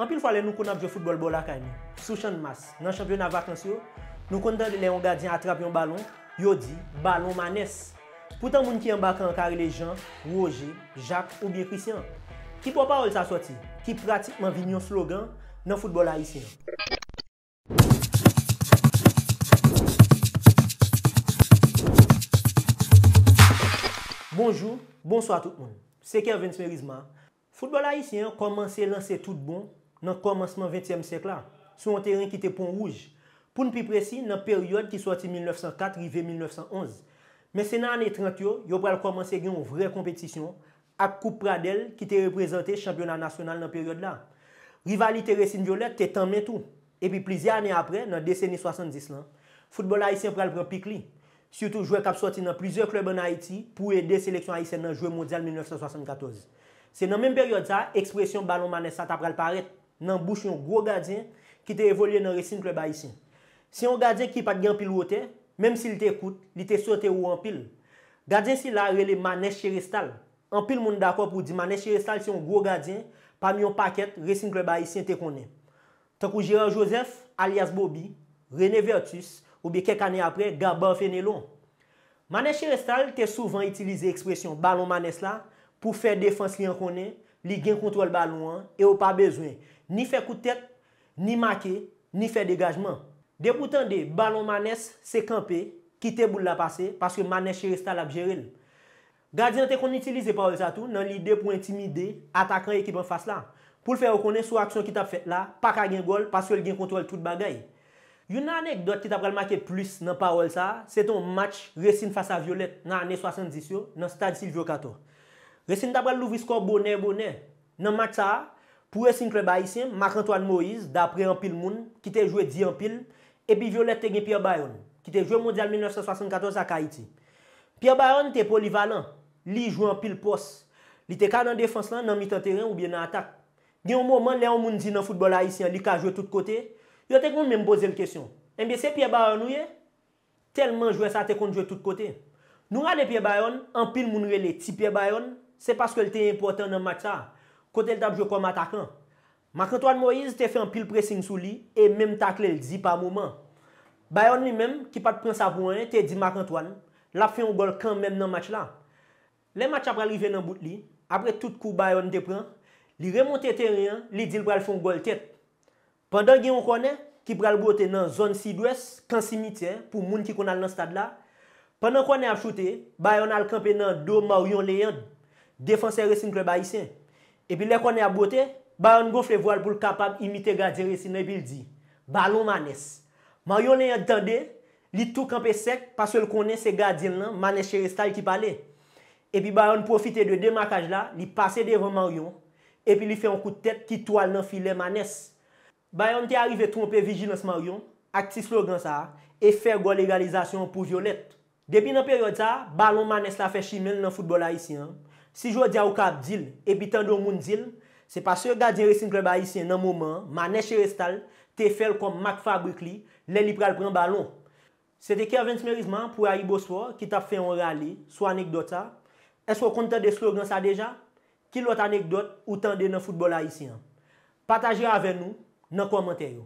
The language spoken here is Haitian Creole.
Anpil fwa le nou konap jo futbol bo la kany, sou chan mas nan chanpyon na vakans yo, nou kontan le yon gadyan atrap yon balon, yodi, balon manes. Poutan moun ki yon bakan kari le jan, ou oje, jak, ou biye krisyan. Ki po pa oul sa soti, ki pratikman vin yon slogan nan futbol la hisyan. Bonjour, bonsoit tout moun. Seke yon venti merizman. Futbol la hisyan komanse lanse tout bon, nan komanseman 20èm sèk la, sou yon terren ki te pon rouge. Poun pi presi, nan peryode ki soti 1904 rive 1911. Men se nan anè 30 yo, yo pral komanse gen yon vre kompetisyon ak koup pradel ki te reprezentè championat nasyonal nan peryode la. Rivali te resin diolèk, te tanmen tou. Epi plizi anè apre, nan desèni 70 lan, foutbol a yisè pral pran pik li. Siyoutou jwè kap soti nan plizèr klèb an Haiti pou edè seleksyon a yisè nan jwè mondial 1974. Se nan men peryode sa, ekspresyon balon manè sata pral paret. nan bouch yon gro gadyen ki te evolye nan resin kreba isyen. Si yon gadyen ki pat gen pil wote, mem si li te koute, li te sote ou an pil. Gadyen si la rele Maneche Ristal. An pil moun d'akor pou di Maneche Ristal si yon gro gadyen pa mi yon paket resin kreba isyen te konen. Takou Gérard Joseph, alias Bobby, René Vertus, ou bi kek ane apre, Gabon Fénélon. Maneche Ristal te souvan itilize ekspresyon balon Maneche la pou fe defans li an konen li gen kontrol balon an, e ou pa bezwen. Ni fe koutet, ni make, ni fe degajman. Depoutan de, balon manes se kampe, kite bou la pase, paske manes se resta la bjeril. Gadiante kon n'utilize parol sa tou, nan l'ide pou intimide, atakan ekipan fas la. Pou l'fe rekone sou aksyon ki tap fet la, pak a gen gol, paske l gen kontrol tout bagay. Yon nanen ek doat ki tap gal make plus nan parol sa, se ton match resine fas a Violet nan ane 70 isyo, nan stadi Silvio Kato. Resine tabrel louvi skor bonè bonè. Nan mat sa, pou resin kleba isyen, Mak Antoine Moïse, d'apre an pil moun, ki te jwè di an pil, epi vyo let te gen Pierre Bayon, ki te jwè mondial 1974 a Kaiti. Pierre Bayon te polivalan. Li jwè an pil pos. Li te ka nan defans lan nan mitan teren ou bi nan atak. Gen yon mouman, le yon moun di nan futbol a isyen, li ka jwè tout kote, yon te kon men boze l kèsyon. En eh bi se Pierre Bayon ou ye, telman jwè sa te kon jwè tout kote. Nou an de Pierre Bayon, an pil moun rele ti Pierre Bayon, se paske l te importan nan match sa, kote l tap jo koma takan. Maka Antoine Moïse te fe an pil pressing sou li, e menm takle l zipa mouman. Bayon li menm, ki pat pren sa pouen, te di Maka Antoine, lap fe yon gol kan menm nan match la. Le match ap pralrive nan bout li, apre tout kou Bayon te pren, li remonte teryen, li dil pral fe yon gol tet. Pendan gen yon konen, ki pral bote nan zon si dwes, kan simitye pou moun ki konal nan stad la, pendant konen ap chote, Bayon al kampe nan do ma ou yon le yon, defanse resin kreba isen. Epi lè konè a bote, bayan gof le voal pou l kapab imite gadjen resin ne bil di. Balon manes. Mayon lè yon tende, li touk anpe sek, paswè l konè se gadjen nan manes chere staj ki pale. Epi bayan profite de demakaj la, li pase devan mayon, epi li fè an kou tèt ki toal nan file manes. Bayan te arrive trompe vigilans mayon, ak tislogan sa, e fè gwa legalizasyon pou violet. Depi nan peryode sa, balon manes la fè chimel nan futbola isi an, Si jwa diya w ka ap dil, epi tan do moun dil, se pa se yo gade yon racing club ayisyen nan mouman, ma neche restal te fel kom mak fabrik li, len li prel pren balon. Se te ke avans merizman pou a yi boswa ki tap fe yon rale, sou anekdota, eswe konten de slogan sa deja? Ki lot anekdote ou tan de nan futbol ayisyen? Patajir ave nou nan komentaryo.